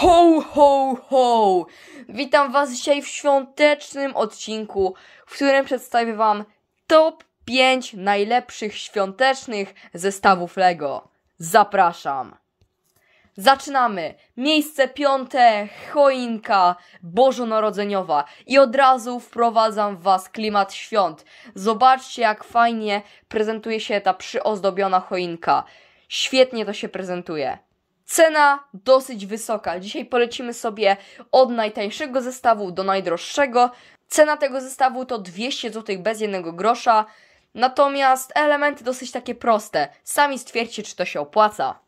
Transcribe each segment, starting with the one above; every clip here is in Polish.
Ho, ho, ho! Witam Was dzisiaj w świątecznym odcinku, w którym przedstawię Wam top 5 najlepszych świątecznych zestawów LEGO. Zapraszam! Zaczynamy! Miejsce piąte, choinka bożonarodzeniowa. I od razu wprowadzam w Was klimat świąt. Zobaczcie, jak fajnie prezentuje się ta przyozdobiona choinka. Świetnie to się prezentuje. Cena dosyć wysoka. Dzisiaj polecimy sobie od najtańszego zestawu do najdroższego. Cena tego zestawu to 200 zł bez jednego grosza. Natomiast elementy dosyć takie proste. Sami stwierdźcie, czy to się opłaca.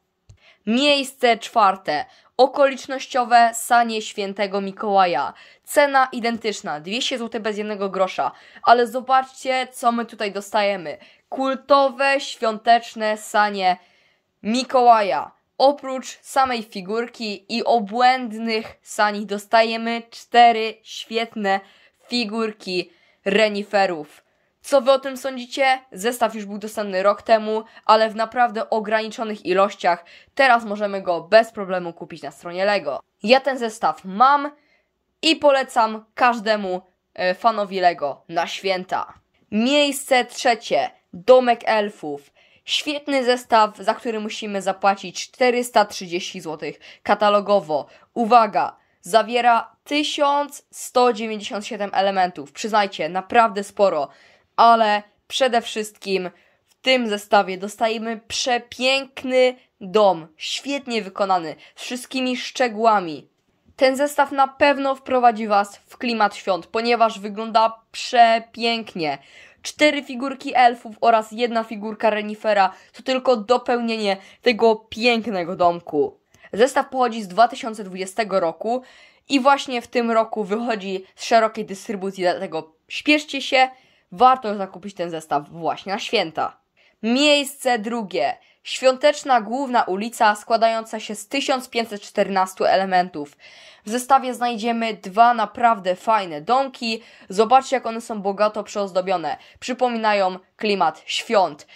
Miejsce czwarte. Okolicznościowe sanie świętego Mikołaja. Cena identyczna, 200 zł bez jednego grosza. Ale zobaczcie, co my tutaj dostajemy. Kultowe, świąteczne sanie Mikołaja oprócz samej figurki i obłędnych sani dostajemy cztery świetne figurki reniferów. Co wy o tym sądzicie? Zestaw już był dostępny rok temu, ale w naprawdę ograniczonych ilościach. Teraz możemy go bez problemu kupić na stronie LEGO. Ja ten zestaw mam i polecam każdemu e, fanowi LEGO na święta. Miejsce trzecie. Domek elfów. Świetny zestaw, za który musimy zapłacić 430 zł katalogowo. Uwaga! Zawiera 1197 elementów. Przyznajcie, naprawdę sporo, ale przede wszystkim w tym zestawie dostajemy przepiękny dom, świetnie wykonany, z wszystkimi szczegółami. Ten zestaw na pewno wprowadzi Was w klimat świąt, ponieważ wygląda przepięknie cztery figurki elfów oraz jedna figurka renifera to tylko dopełnienie tego pięknego domku. Zestaw pochodzi z 2020 roku i właśnie w tym roku wychodzi z szerokiej dystrybucji, dlatego śpieszcie się, warto zakupić ten zestaw właśnie na święta. Miejsce drugie. Świąteczna główna ulica składająca się z 1514 elementów. W zestawie znajdziemy dwa naprawdę fajne domki. Zobaczcie jak one są bogato przeozdobione. Przypominają klimat świąt.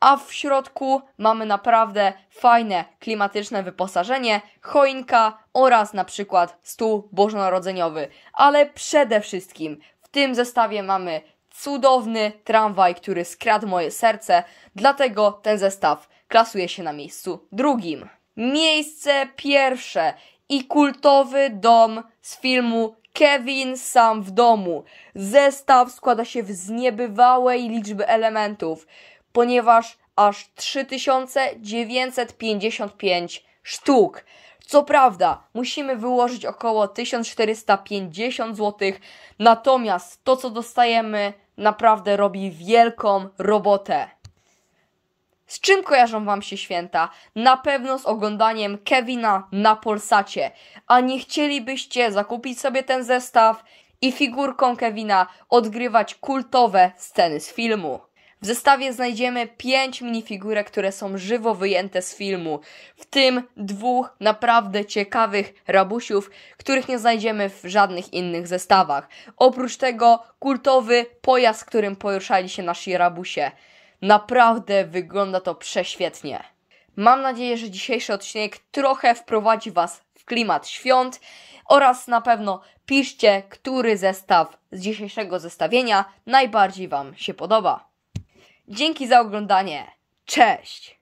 A w środku mamy naprawdę fajne klimatyczne wyposażenie, choinka oraz na przykład stół bożonarodzeniowy. Ale przede wszystkim w tym zestawie mamy cudowny tramwaj, który skradł moje serce, dlatego ten zestaw klasuje się na miejscu drugim. Miejsce pierwsze i kultowy dom z filmu Kevin sam w domu. Zestaw składa się z niebywałej liczby elementów, ponieważ aż 3955 sztuk. Co prawda, musimy wyłożyć około 1450 zł, natomiast to co dostajemy naprawdę robi wielką robotę. Z czym kojarzą Wam się święta? Na pewno z oglądaniem Kevina na Polsacie. A nie chcielibyście zakupić sobie ten zestaw i figurką Kevina odgrywać kultowe sceny z filmu? W zestawie znajdziemy 5 minifigurek, które są żywo wyjęte z filmu, w tym dwóch naprawdę ciekawych rabusiów, których nie znajdziemy w żadnych innych zestawach. Oprócz tego kultowy pojazd, którym poruszali się nasi rabusie. Naprawdę wygląda to prześwietnie. Mam nadzieję, że dzisiejszy odcinek trochę wprowadzi Was w klimat świąt oraz na pewno piszcie, który zestaw z dzisiejszego zestawienia najbardziej Wam się podoba. Dzięki za oglądanie. Cześć!